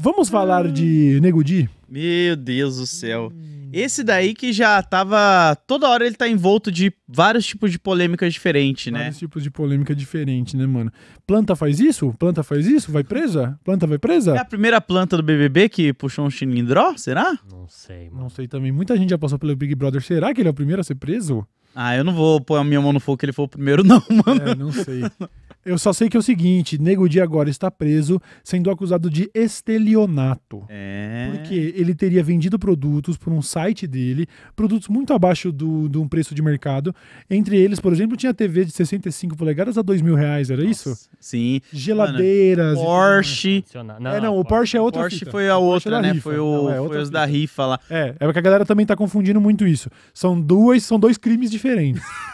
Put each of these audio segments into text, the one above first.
Vamos falar hum. de Negudi? Meu Deus do céu. Esse daí que já tava. Toda hora ele tá envolto de vários tipos de polêmicas diferentes, né? Vários tipos de polêmica diferente, né, mano? Planta faz isso? Planta faz isso? Vai presa? Planta vai presa? É a primeira planta do BBB que puxou um xilindró? Será? Não sei, mano. Não sei também. Muita gente já passou pelo Big Brother. Será que ele é o primeiro a ser preso? Ah, eu não vou pôr a minha mão no fogo que ele foi o primeiro, não, mano. É, não sei. Eu só sei que é o seguinte: Nego Di agora está preso, sendo acusado de estelionato. É. Porque ele teria vendido produtos por um site dele, produtos muito abaixo do, do preço de mercado. Entre eles, por exemplo, tinha TV de 65 polegadas a 2 mil reais, era Nossa. isso? Sim. Geladeiras. Mano, Porsche. Não, é, não, o Porsche é outra. Porsche fita. foi a é outra, né? Rifa. Foi, o, não, é foi os fita. da rifa lá. É, é porque a galera também tá confundindo muito isso. São duas, são dois crimes diferentes.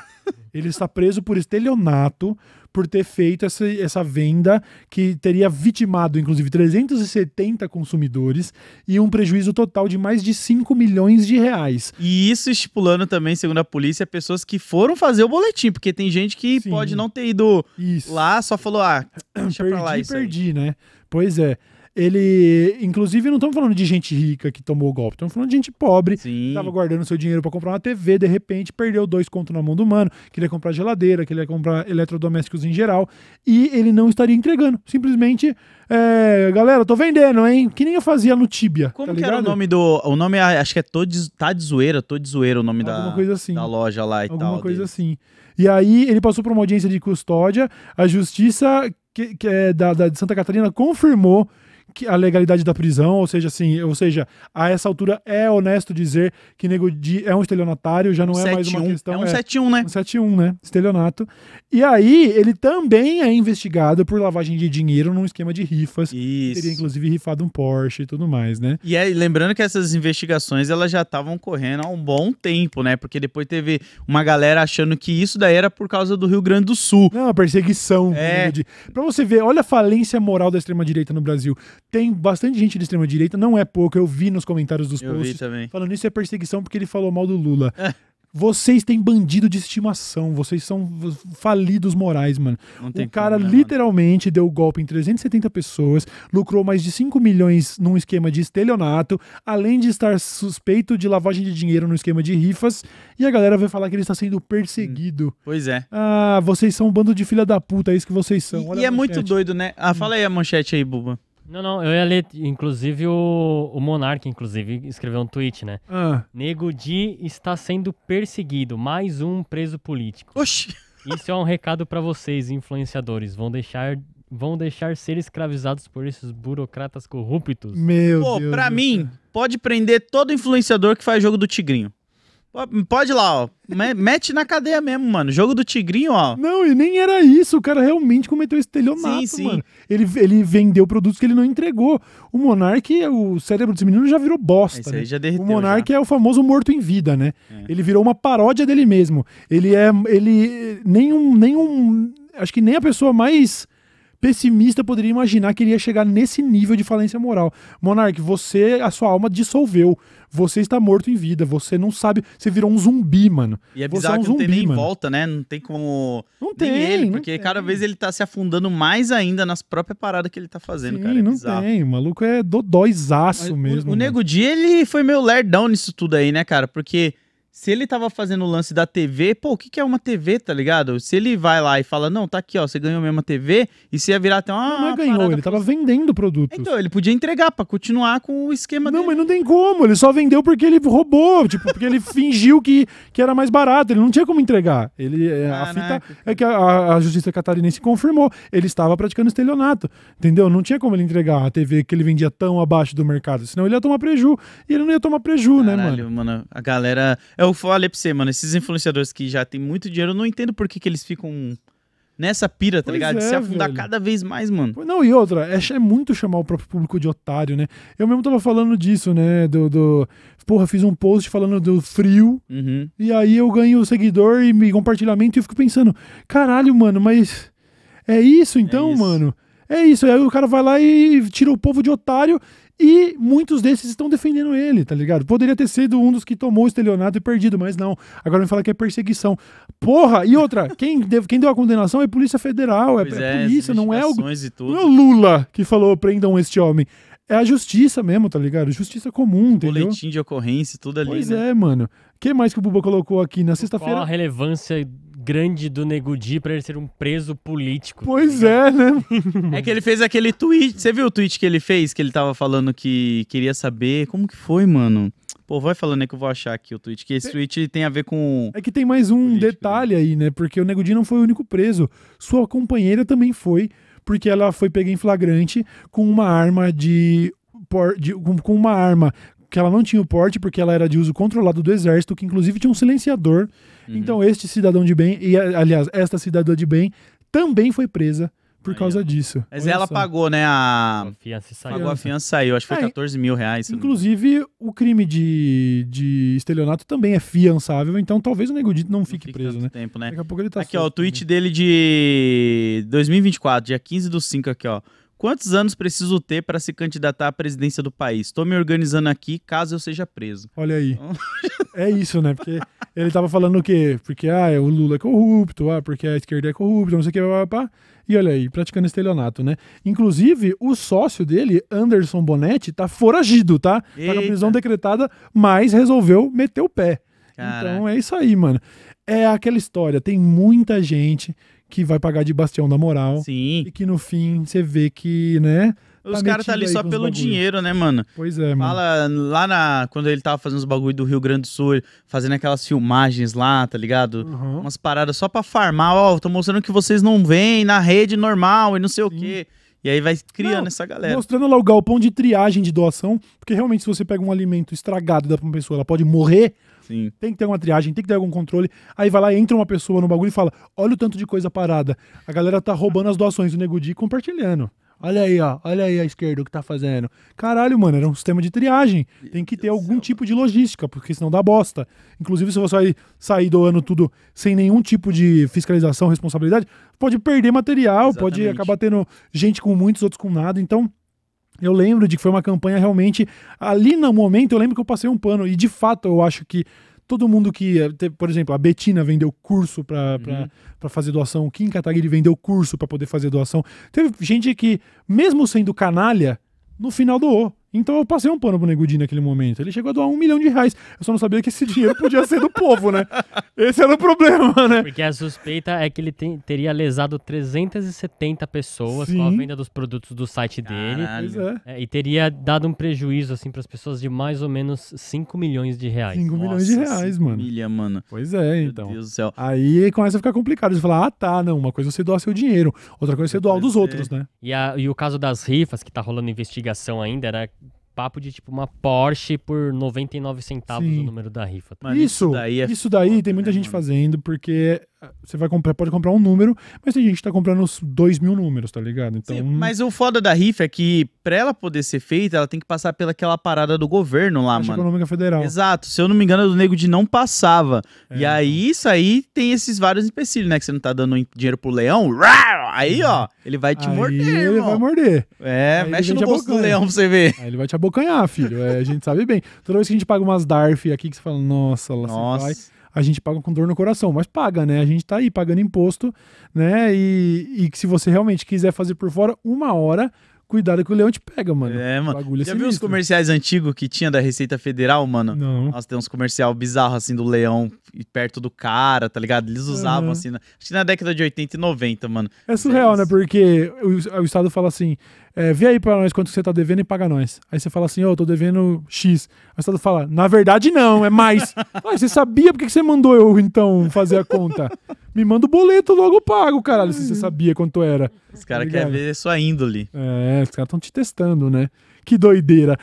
Ele está preso por estelionato, por ter feito essa, essa venda que teria vitimado, inclusive, 370 consumidores e um prejuízo total de mais de 5 milhões de reais. E isso estipulando também, segundo a polícia, pessoas que foram fazer o boletim, porque tem gente que Sim. pode não ter ido isso. lá, só falou, ah, deixa perdi, pra lá isso perdi, aí. né? Pois é. Ele, inclusive, não estamos falando de gente rica que tomou o golpe, estamos falando de gente pobre, Sim. que tava guardando seu dinheiro para comprar uma TV, de repente perdeu dois contos na mão do mano, queria comprar geladeira, queria comprar eletrodomésticos em geral, e ele não estaria entregando. Simplesmente, é, galera, tô vendendo, hein? Que nem eu fazia no Tibia. Como tá que era o nome do. O nome, ah, acho que é de tá de zoeira, tô de zoeira o nome da, coisa assim. da loja lá e Alguma tal. Alguma coisa dele. assim. E aí ele passou por uma audiência de custódia, a justiça que, que é da, da, de Santa Catarina confirmou a legalidade da prisão, ou seja, assim, ou seja, a essa altura é honesto dizer que Nego Di é um estelionatário, já não um é mais uma questão. É um é, 71, né? Um 71, né? Estelionato. E aí, ele também é investigado por lavagem de dinheiro num esquema de rifas. Isso. Teria inclusive rifado um Porsche e tudo mais, né? E aí, lembrando que essas investigações elas já estavam correndo há um bom tempo, né? Porque depois teve uma galera achando que isso daí era por causa do Rio Grande do Sul. Não, a perseguição. É. Pra você ver, olha a falência moral da extrema-direita no Brasil tem bastante gente de extrema direita, não é pouco, eu vi nos comentários dos eu posts. Falando isso é perseguição porque ele falou mal do Lula. É. vocês têm bandido de estimação, vocês são falidos morais, mano. o cara como, né, literalmente mano? deu golpe em 370 pessoas, lucrou mais de 5 milhões num esquema de estelionato, além de estar suspeito de lavagem de dinheiro no esquema de rifas, e a galera vai falar que ele está sendo perseguido. Hum, pois é. Ah, vocês são um bando de filha da puta, é isso que vocês são. Olha e é muito doido, né? Ah, hum. fala aí a manchete aí, Buba. Não, não, eu ia ler, inclusive, o, o Monark, inclusive, escreveu um tweet, né? Ah. Nego Di está sendo perseguido, mais um preso político. Oxi! Isso é um recado para vocês, influenciadores. Vão deixar vão deixar ser escravizados por esses burocratas corruptos. Meu Pô, Deus. Pô, pra Deus. mim, pode prender todo influenciador que faz jogo do Tigrinho. Pode ir lá, ó. Mete na cadeia mesmo, mano. Jogo do Tigrinho, ó. Não, e nem era isso. O cara realmente cometeu estelionato, sim, sim. mano. Ele, ele vendeu produtos que ele não entregou. O Monark, o cérebro desse menino já virou bosta. Esse né? aí já derreteu, o Monark já. é o famoso morto em vida, né? É. Ele virou uma paródia dele mesmo. Ele é. Ele. Nenhum. nenhum acho que nem a pessoa mais pessimista poderia imaginar que ele ia chegar nesse nível de falência moral. Monarque, você, a sua alma dissolveu. Você está morto em vida. Você não sabe. Você virou um zumbi, mano. E é bizarro é um que não zumbi, tem nem mano. volta, né? Não tem como. Não tem. ele, porque cada vez ele tá se afundando mais ainda nas próprias paradas que ele tá fazendo, Sim, cara. É não bizarro. tem. O maluco é dodóizaço mesmo. O, o Nego Dia, ele foi meio lerdão nisso tudo aí, né, cara? Porque se ele tava fazendo o lance da TV, pô, o que, que é uma TV, tá ligado? Se ele vai lá e fala, não, tá aqui, ó, você ganhou mesmo a TV, e se ia virar até uma. Não, não é ganhou, ele pra... tava vendendo produto. Então, ele podia entregar pra continuar com o esquema não, dele. Não, mas não tem como, ele só vendeu porque ele roubou, tipo, porque ele fingiu que, que era mais barato, ele não tinha como entregar. Ele, é, a fita é que a, a, justiça catarinense confirmou, ele estava praticando estelionato, entendeu? Não tinha como ele entregar a TV que ele vendia tão abaixo do mercado, senão ele ia tomar preju, e ele não ia tomar preju, né, Caralho, né, mano? mano, a galera. É eu falei pra você, mano, esses influenciadores que já tem muito dinheiro, eu não entendo por que, que eles ficam nessa pira, tá pois ligado? É, de se afundar velho. cada vez mais, mano. Não, e outra, é, é, muito chamar o próprio público de otário, né? Eu mesmo tava falando disso, né? Do. do porra, fiz um post falando do frio, uhum. e aí eu ganho seguidor e me compartilhamento e eu fico pensando, caralho, mano, mas. É isso então, é isso. mano? É isso. Aí o cara vai lá e tira o povo de otário e muitos desses estão defendendo ele, tá ligado? Poderia ter sido um dos que tomou o estelionato e perdido, mas não. Agora me fala que é perseguição. Porra! E outra, quem, deu, quem deu a condenação é Polícia Federal, é, é, é, polícia, não é, o, não é o Lula que falou prendam este homem é a justiça mesmo, tá ligado? Justiça comum, o entendeu? Boletim de ocorrência, tudo ali. Pois né? é, mano. O que mais que o Buba colocou aqui na sexta-feira? Qual a relevância grande do Negudi para ele ser um preso político. Tá pois é, né? é que ele fez aquele tweet. Você viu o tweet que ele fez? Que ele tava falando que queria saber. Como que foi, mano? Pô, vai falando aí que eu vou achar aqui o tweet, que esse tweet tem a ver com. É que tem mais um político, né? detalhe né? aí, né? Porque o Negudi não foi o único preso. Sua companheira também foi, porque ela foi pega em flagrante com uma arma de. de com uma arma que ela não tinha o porte porque ela era de uso controlado do exército, que inclusive tinha um silenciador. Uhum. Então este cidadão de bem, e aliás, esta cidadã de bem também foi presa por causa disso. Mas Olha ela só. pagou, né? A, a fiança saiu. Pagou a fiança saiu, acho que foi é, 14 mil reais. Inclusive, não... o crime de, de estelionato também é fiançável, então talvez o Negudito não, não fique, preso, né? Tempo, né? Daqui a pouco ele tá Aqui, solto, ó, o tweet né? dele de 2024, dia 15 do 5 aqui, ó. Quantos anos preciso ter para se candidatar à presidência do país? Estou me organizando aqui caso eu seja preso. Olha aí. Então, é isso, né? Porque ele tava falando o quê? Porque ah, é, o Lula é corrupto, ah, porque a esquerda é corrupta, não sei o que, pá, pá, E olha aí, praticando estelionato, né? Inclusive, o sócio dele, Anderson Bonetti, tá foragido, tá? Eita. Tá com prisão decretada, mas resolveu meter o pé. Então, Caraca. Então é isso aí, mano. É aquela história, tem muita gente que vai pagar de bastião da moral. Sim. E que no fim você vê que, né? Tá os tá caras tá ali só pelo bagulho. dinheiro, né, mano? Pois é, mano. Fala lá na. Quando ele tava fazendo os bagulho do Rio Grande do Sul, fazendo aquelas filmagens lá, tá ligado? Uhum. Umas paradas só pra farmar, ó, tô mostrando que vocês não vêm na rede normal e não sei Sim. o quê. E aí vai criando Não, essa galera. Mostrando lá o galpão de triagem de doação, porque realmente se você pega um alimento estragado da pessoa, ela pode morrer. Sim. Tem que ter uma triagem, tem que ter algum controle. Aí vai lá, entra uma pessoa no bagulho e fala: olha o tanto de coisa parada. A galera tá roubando as doações do Nego e compartilhando. Olha aí, ó. Olha aí a esquerda o que tá fazendo. Caralho, mano, era um sistema de triagem. Tem que ter algum tipo de logística, porque senão dá bosta. Inclusive, se você sair doando tudo sem nenhum tipo de fiscalização, responsabilidade, pode perder material, Exatamente. pode acabar tendo gente com muitos, outros com nada. Então, eu lembro de que foi uma campanha realmente. Ali no momento, eu lembro que eu passei um pano. E de fato, eu acho que todo mundo que, por exemplo, a Betina vendeu curso para uhum. fazer doação, o Kim Kataguiri vendeu curso para poder fazer doação. Teve gente que, mesmo sendo canalha, no final doou. Então eu passei um pano pro Negudi naquele momento. Ele chegou a doar um milhão de reais. Eu só não sabia que esse dinheiro podia ser do povo, né? Esse era o problema, né? Porque a suspeita é que ele tem, teria lesado 370 pessoas Sim. com a venda dos produtos do site dele. É. é, e teria dado um prejuízo, assim, pras pessoas de mais ou menos 5 milhões de reais. 5 milhões de reais, mano. Milha, mano. Pois é, então. Meu Deus do céu. Aí começa a ficar complicado. Você fala, ah, tá, não. Uma coisa é você doa seu dinheiro, outra coisa é você doa o dos outros, né? E, a, e o caso das rifas, que tá rolando investigação ainda, né? papo de tipo uma Porsche por 99 centavos Sim. o número da rifa. Tá? isso, isso daí, é isso daí foda, tem muita né, gente mano? fazendo, porque você vai comprar, pode comprar um número, mas tem gente que tá comprando dois mil números, tá ligado? Então. Sim, mas o foda da rifa é que, pra ela poder ser feita, ela tem que passar pelaquela parada do governo lá, mano. Econômica Federal. Exato. Se eu não me engano, o nego de não passava. É. E aí, então. isso aí tem esses vários empecilhos, né? Que você não tá dando dinheiro pro leão. Aí, ó, ele vai te aí morder. Ele irmão. vai morder. É, aí mexe no bolso do leão pra você ver. Aí ele vai te abocanhar, filho. É, a gente sabe bem. Toda vez que a gente paga umas DARF aqui, que você fala, nossa, lá nossa. você vai a gente paga com dor no coração, mas paga, né? A gente tá aí pagando imposto, né? E, e se você realmente quiser fazer por fora, uma hora cuidado que o leão te pega, mano. É, mano. Bagulho Já sinistro. viu os comerciais antigos que tinha da Receita Federal, mano? Não. Nossa, tem uns comercial bizarro assim do leão perto do cara, tá ligado? Eles usavam uhum. assim, na... acho que na década de 80 e 90, mano. É surreal, Mas... né? Porque o, o Estado fala assim: é, vê aí pra nós quanto você tá devendo e paga nós. Aí você fala assim, ó, oh, eu tô devendo X. Aí o Estado fala, na verdade não, é mais. ah, você sabia por que você mandou eu, então, fazer a conta? Me manda o boleto, logo pago, caralho, se você sabia quanto era. Os caras tá querem ver sua índole. É, os caras estão te testando, né? Que doideira.